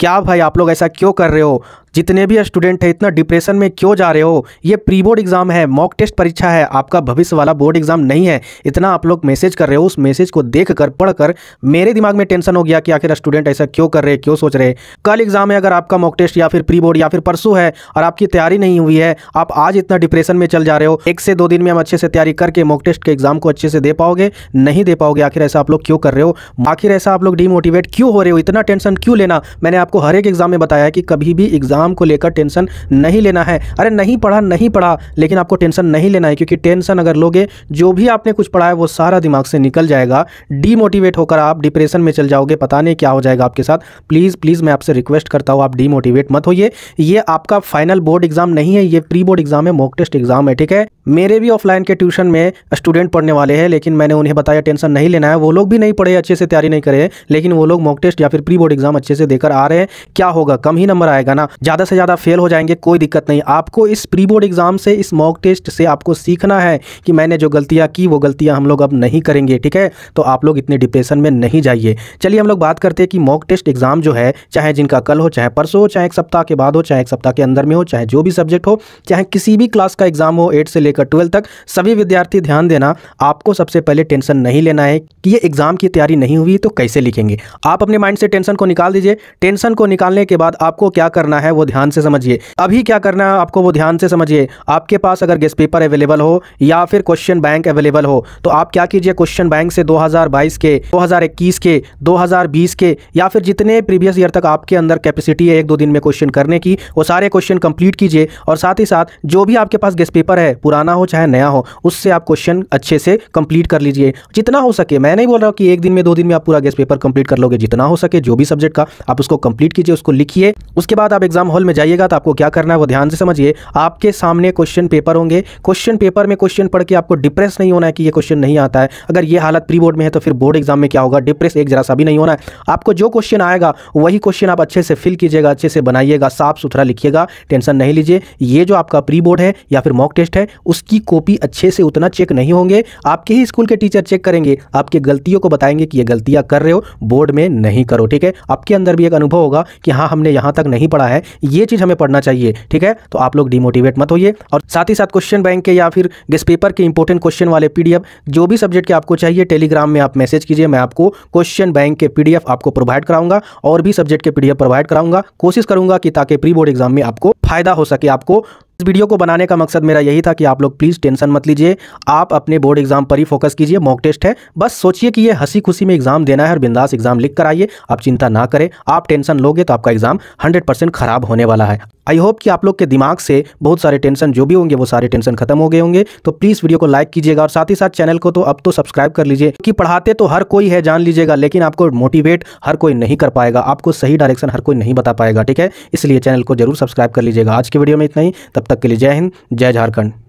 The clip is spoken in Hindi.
क्या भाई आप लोग ऐसा क्यों कर रहे हो जितने भी स्टूडेंट है इतना डिप्रेशन में क्यों जा रहे हो ये प्री बोर्ड एग्जाम है मॉक टेस्ट परीक्षा है आपका भविष्य वाला बोर्ड एग्जाम नहीं है इतना आप लोग मैसेज कर रहे हो उस मैसेज को देख कर पढ़ कर मेरे दिमाग में टेंशन हो गया कि आखिर स्टूडेंट ऐसा क्यों कर रहे क्यों सोच रहे कल एग्जाम है अगर आपका मॉक टेस्ट या फिर प्री बोर्ड या फिर परसों है और आपकी तैयारी नहीं हुई है आप आज इतना डिप्रेशन में चल जा रहे हो एक से दो दिन में हम अच्छे से तैयारी करके मॉक टेस्ट के एग्जाम को अच्छे से दे पाओगे नहीं दे पाओगे आखिर ऐसा आप लोग क्यों कर रहे हो आखिर ऐसा आप लोग डिमोटिवेट क्यों हो रहे हो इतना टेंशन क्यों लेना मैंने आपको हर एक एग्ज़ाम में बताया है कि कभी भी एग्ज़ाम को लेकर टेंशन नहीं लेना है अरे नहीं पढ़ा नहीं पढ़ा लेकिन आपको टेंशन नहीं लेना है क्योंकि टेंशन अगर लोगे जो भी आपने कुछ पढ़ा है वो सारा दिमाग से निकल जाएगा डीमोटिवेट होकर आप डिप्रेशन में चल जाओगे पता नहीं क्या हो जाएगा आपके साथ प्लीज़ प्लीज़ मैं आपसे रिक्वेस्ट करता हूँ आप डीमोटिवेट मत होइए ये आपका फाइनल बोर्ड एग्जाम नहीं है ये प्री बोर्ड एग्जाम है मॉक टेस्ट एग्जाम है ठीक है मेरे भी ऑफलाइन के ट्यूशन में स्टूडेंट पढ़ने वाले हैं लेकिन मैंने उन्हें बताया टेंशन नहीं लेना है वो लोग भी नहीं पढ़े अच्छे से तैयारी नहीं करे लेकिन वो लोग मॉक टेस्ट या फिर प्री बोर्ड एग्जाम अच्छे से देकर आ रहे हैं क्या होगा कम ही नंबर आएगा ना ज़्यादा से ज़्यादा फेल हो जाएंगे कोई दिक्कत नहीं आपको इस प्री बोर्ड एग्जाम से इस मॉक टेस्ट से आपको सीखना है कि मैंने जो गलतियां की वो गलतियां हम लोग अब नहीं करेंगे ठीक है तो आप लोग इतने डिप्रेशन में नहीं जाइए चलिए हम लोग बात करते हैं कि मॉक टेस्ट एग्जाम जो है चाहे जिनका कल हो चाहे परसों हो चाहे एक सप्ताह के बाद हो चाहे एक सप्ताह के अंदर में हो चाहे जो भी सब्जेक्ट हो चाहे किसी भी क्लास का एग्जाम हो एट से लेकर ट्वेल्थ तक सभी विद्यार्थी ध्यान देना आपको सबसे पहले टेंशन नहीं लेना है कि ये एग्जाम की तैयारी नहीं हुई तो कैसे लिखेंगे आप अपने माइंड से टेंशन को निकाल दीजिए टेंशन ऑप्शन को निकालने के बाद आपको क्या करना है वो ध्यान से समझिए अभी क्या करना है आपको वो ध्यान से समझिए आपके पास अगर गेस्ट पेपर अवेलेबल हो या फिर क्वेश्चन बैंक अवेलेबल हो तो आप क्या कीजिए क्वेश्चन बैंक से 2022 के 2021 के 2020 के या फिर जितने प्रीवियस ईयर तक आपके अंदर कैपेसिटी है एक दो दिन में क्वेश्चन करने की वो सारे क्वेश्चन कंप्लीट कीजिए और साथ ही साथ जो भी आपके पास गेस्ट पेपर है पुराना हो चाहे नया हो उससे आप क्वेश्चन अच्छे से कंप्लीट कर लीजिए जितना हो सके मैं नहीं बोल रहा हूँ कि एक दिन में दो दिन में आप पूरा गेस्ट पेपर कंप्लीट कर लोगे जितना हो सके जो भी सब्जेक्ट का आप उसको कंप्लीट कंप्लीट कीजिए उसको लिखिए उसके बाद आप एग्जाम हॉल में जाइएगा तो आपको क्या करना है वो ध्यान से समझिए आपके सामने क्वेश्चन पेपर होंगे क्वेश्चन पेपर में क्वेश्चन पढ़ के आपको डिप्रेस नहीं होना है कि ये क्वेश्चन नहीं आता है अगर ये हालत प्री बोर्ड में है तो फिर बोर्ड एग्जाम में क्या होगा डिप्रेस एक जरा सा भी नहीं होना है आपको जो क्वेश्चन आएगा वही क्वेश्चन आप अच्छे से फिल कीजिएगा अच्छे से बनाइएगा साफ सुथरा लिखिएगा टेंशन नहीं लीजिए ये जो आपका प्री बोर्ड है या फिर मॉक टेस्ट है उसकी कॉपी अच्छे से उतना चेक नहीं होंगे आपके ही स्कूल के टीचर चेक करेंगे आपकी गलतियों को बताएंगे कि ये गलतियां कर रहे हो बोर्ड में नहीं करो ठीक है आपके अंदर भी एक अनुभव होगा कि हाँ हमने यहाँ तक नहीं पढ़ा है ये चीज़ हमें पढ़ना चाहिए ठीक है तो आप लोग डिमोटिवेट मत होइए और साथ ही साथ क्वेश्चन बैंक के या फिर गेस पेपर के इंपॉर्टेंट क्वेश्चन वाले पी जो भी सब्जेक्ट के आपको चाहिए टेलीग्राम में आप मैसेज कीजिए मैं आपको क्वेश्चन बैंक के पी आपको प्रोवाइड कराऊंगा और भी सब्जेक्ट के पीडीएफ प्रोवाइड कराऊंगा कोशिश करूंगा कि ताकि प्री बोर्ड एग्जाम में आपको फायदा हो सके आपको इस वीडियो को बनाने का मकसद मेरा यही था कि आप लोग प्लीज़ टेंशन मत लीजिए आप अपने बोर्ड एग्जाम पर ही फोकस कीजिए मॉक टेस्ट है बस सोचिए कि ये हंसी खुशी में एग्जाम देना है और बिंदास एग्जाम लिख कर आइए आप चिंता ना करें आप टेंशन लोगे तो आपका एग्जाम 100% खराब होने वाला है आई होप कि आप लोग के दिमाग से बहुत सारे टेंशन जो भी होंगे वो सारे टेंशन खत्म हो गए होंगे तो प्लीज़ वीडियो को लाइक कीजिएगा और साथ ही साथ चैनल को तो अब तो सब्सक्राइब कर लीजिए कि पढ़ाते तो हर कोई है जान लीजिएगा लेकिन आपको मोटिवेट हर कोई नहीं कर पाएगा आपको सही डायरेक्शन हर कोई नहीं बता पाएगा ठीक है इसलिए चैनल को जरूर सब्सक्राइब कर लीजिएगा आज के वीडियो में इतना ही तब तक के लिए जय हिंद जय झारखंड